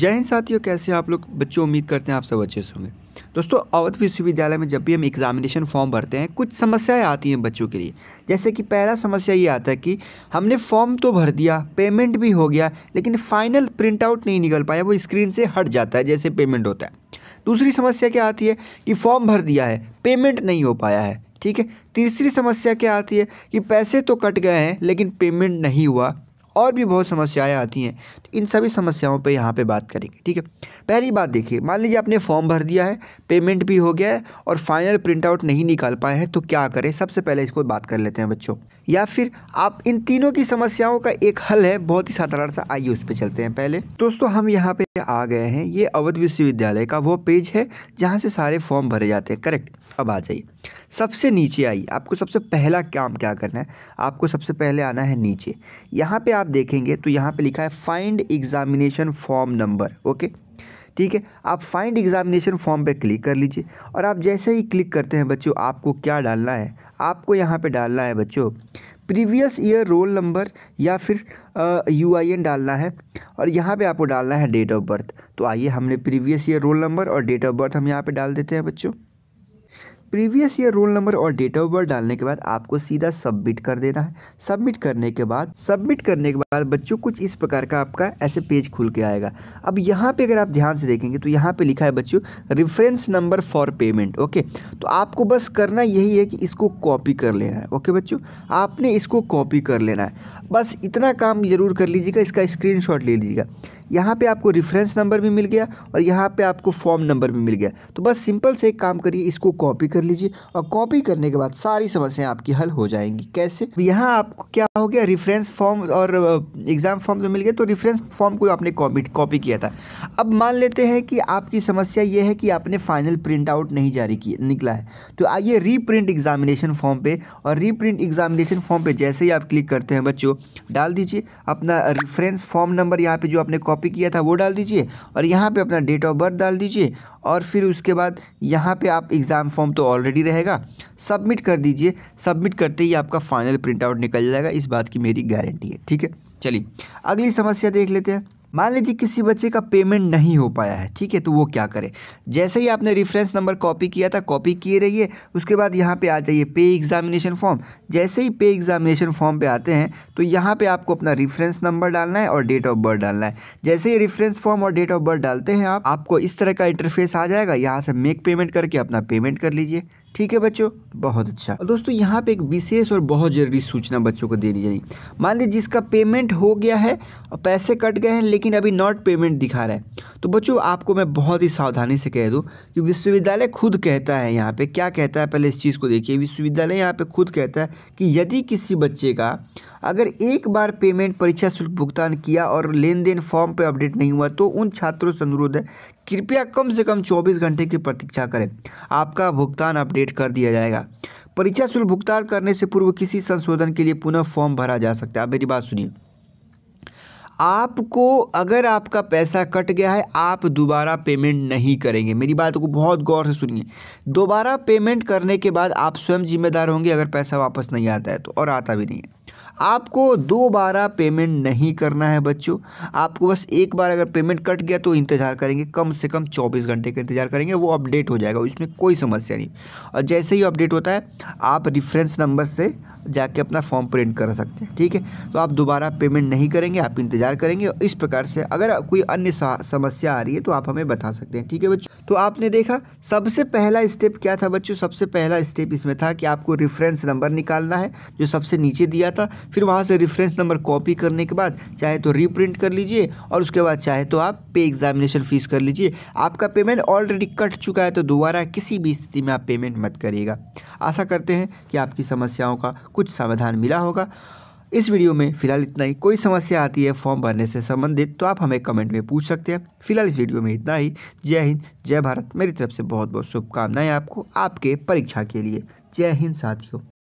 जय हिंद साथियों कैसे आप लोग बच्चों उम्मीद करते हैं आप सब अच्छे से होंगे दोस्तों अवध विश्वविद्यालय में जब भी हम एग्जामिनेशन फॉर्म भरते हैं कुछ समस्याएं आती हैं बच्चों के लिए जैसे कि पहला समस्या ये आता है कि हमने फॉर्म तो भर दिया पेमेंट भी हो गया लेकिन फाइनल प्रिंट आउट नहीं निकल पाया वो स्क्रीन से हट जाता है जैसे पेमेंट होता है दूसरी समस्या क्या आती है कि फॉर्म भर दिया है पेमेंट नहीं हो पाया है ठीक है तीसरी समस्या क्या आती है कि पैसे तो कट गए हैं लेकिन पेमेंट नहीं हुआ और भी बहुत समस्याएं आती हैं तो इन सभी समस्याओं पे यहाँ पे बात करेंगे ठीक है पहली बात देखिए मान लीजिए आपने फॉर्म भर दिया है पेमेंट भी हो गया है और फाइनल प्रिंट आउट नहीं निकाल पाए हैं तो क्या करें सबसे पहले इसको बात कर लेते हैं बच्चों या फिर आप इन तीनों की समस्याओं का एक हल है बहुत ही साधारण सा आइए उस पर चलते हैं पहले दोस्तों हम यहाँ पे आ गए हैं ये अवध विश्वविद्यालय का वो पेज है जहाँ से सारे फॉर्म भरे जाते हैं करेक्ट अब आ जाइए सबसे नीचे आइए आपको सबसे पहला काम क्या करना है आपको सबसे पहले आना है नीचे यहाँ पे आप देखेंगे तो यहाँ पे लिखा है find examination form number okay ठीक है आप फाइंड एग्जामिनेशन फॉर्म पे क्लिक कर लीजिए और आप जैसे ही क्लिक करते हैं बच्चों आपको क्या डालना है आपको यहाँ पे डालना है बच्चों प्रीवियस ईयर रोल नंबर या फिर यू आई एन डालना है और यहाँ पे आपको डालना है डेट ऑफ बर्थ तो आइए हमने प्रीवियस ईयर रोल नंबर और डेट ऑफ बर्थ हम यहाँ पे डाल देते हैं बच्चों प्रीवियस ईयर रोल नंबर और डेट ऑफ बर्थ डालने के बाद आपको सीधा सबमिट कर देना है सबमिट करने के बाद सबमिट करने के बाद बच्चों कुछ इस प्रकार का आपका ऐसे पेज खुल के आएगा अब यहाँ पे अगर आप ध्यान से देखेंगे तो यहाँ पे लिखा है बच्चों reference number for payment okay तो आपको बस करना यही है कि इसको कॉपी कर लेना है ओके बच्चों आपने इसको कॉपी कर लेना है बस इतना काम ज़रूर कर लीजिएगा इसका स्क्रीन ले लीजिएगा यहाँ पे आपको रेफरेंस नंबर भी मिल गया और यहाँ पे आपको फॉर्म नंबर भी मिल गया तो बस सिंपल से एक काम करिए इसको कॉपी कर लीजिए और कॉपी करने के बाद सारी समस्याएं आपकी हल हो जाएंगी कैसे तो यहाँ आपको क्या हो गया रेफरेंस फॉर्म और एग्ज़ाम फॉर्म जो मिल गया तो रेफरेंस फॉर्म को आपने कॉपी कॉपी किया था अब मान लेते हैं कि आपकी समस्या ये है कि आपने फाइनल प्रिंट आउट नहीं जारी किया निकला है तो आइए रीप्रिंट एग्जामिनेशन फॉर्म पर और रीप्रिंट एग्जामिनेशन फॉर्म पर जैसे ही आप क्लिक करते हैं बच्चों डाल दीजिए अपना रेफरेंस फॉर्म नंबर यहाँ पे जो आपने कॉपी कॉपी किया था वो डाल दीजिए और यहाँ पे अपना डेट ऑफ बर्थ डाल दीजिए और फिर उसके बाद यहाँ पे आप एग्ज़ाम फॉर्म तो ऑलरेडी रहेगा सबमिट कर दीजिए सबमिट करते ही आपका फाइनल प्रिंट आउट निकल जाएगा इस बात की मेरी गारंटी है ठीक है चलिए अगली समस्या देख लेते हैं मान लीजिए किसी बच्चे का पेमेंट नहीं हो पाया है ठीक है तो वो क्या करे जैसे ही आपने रेफरेंस नंबर कॉपी किया था कॉपी किए रहिए उसके बाद यहाँ पे आ जाइए पे एग्जामिनेशन फॉर्म जैसे ही पे एग्जामिनेशन फॉर्म पे आते हैं तो यहाँ पे आपको अपना रेफरेंस नंबर डालना है और डेट ऑफ बर्थ डालना है जैसे ही रेफरेंस फॉर्म और डेट ऑफ बर्थ डालते हैं आप आपको इस तरह का इंटरफेस आ जाएगा यहाँ से मेक पेमेंट करके अपना पेमेंट कर लीजिए ठीक है बच्चों बहुत अच्छा और दोस्तों यहाँ पे एक विशेष और बहुत ज़रूरी सूचना बच्चों को दे दी जाएगी मान लीजिए जिसका पेमेंट हो गया है और पैसे कट गए हैं लेकिन अभी नॉट पेमेंट दिखा रहा है तो बच्चों आपको मैं बहुत ही सावधानी से कह दूँ कि विश्वविद्यालय खुद कहता है यहाँ पर क्या कहता है पहले इस चीज़ को देखिए विश्वविद्यालय यहाँ पर खुद कहता है कि यदि किसी बच्चे का अगर एक बार पेमेंट परीक्षा शुल्क भुगतान किया और लेन देन फॉर्म पर अपडेट नहीं हुआ तो उन छात्रों से अनुरोध है कृपया कम से कम 24 घंटे की प्रतीक्षा करें आपका भुगतान अपडेट कर दिया जाएगा परीक्षा शुल्क भुगतान करने से पूर्व किसी संशोधन के लिए पुनः फॉर्म भरा जा सकता है आप मेरी बात सुनिए आपको अगर आपका पैसा कट गया है आप दोबारा पेमेंट नहीं करेंगे मेरी बात को बहुत गौर से सुनिए दोबारा पेमेंट करने के बाद आप स्वयं जिम्मेदार होंगे अगर पैसा वापस नहीं आता है तो और आता भी नहीं है आपको दोबारा पेमेंट नहीं करना है बच्चों आपको बस एक बार अगर पेमेंट कट गया तो इंतज़ार करेंगे कम से कम चौबीस घंटे का इंतज़ार करेंगे वो अपडेट हो जाएगा उसमें कोई समस्या नहीं और जैसे ही अपडेट होता है आप रिफ्रेंस नंबर से जाके अपना फॉर्म प्रिंट कर सकते हैं ठीक है तो आप दोबारा पेमेंट नहीं करेंगे आप इंतज़ार करेंगे इस प्रकार से अगर कोई अन्य समस्या आ रही है तो आप हमें बता सकते हैं ठीक है बच्चों तो आपने देखा सबसे पहला स्टेप क्या था बच्चों सबसे पहला स्टेप इसमें था कि आपको रिफरेंस नंबर निकालना है जो सबसे नीचे दिया था फिर वहाँ से रेफरेंस नंबर कॉपी करने के बाद चाहे तो रीप्रिंट कर लीजिए और उसके बाद चाहे तो आप पे एग्जामिनेशन फ़ीस कर लीजिए आपका पेमेंट ऑलरेडी कट चुका है तो दोबारा किसी भी स्थिति में आप पेमेंट मत करिएगा आशा करते हैं कि आपकी समस्याओं का कुछ समाधान मिला होगा इस वीडियो में फिलहाल इतना ही कोई समस्या आती है फॉर्म भरने से संबंधित तो आप हमें कमेंट में पूछ सकते हैं फिलहाल इस वीडियो में इतना ही जय हिंद जय भारत मेरी तरफ से बहुत बहुत शुभकामनाएं आपको आपके परीक्षा के लिए जय हिंद साथियों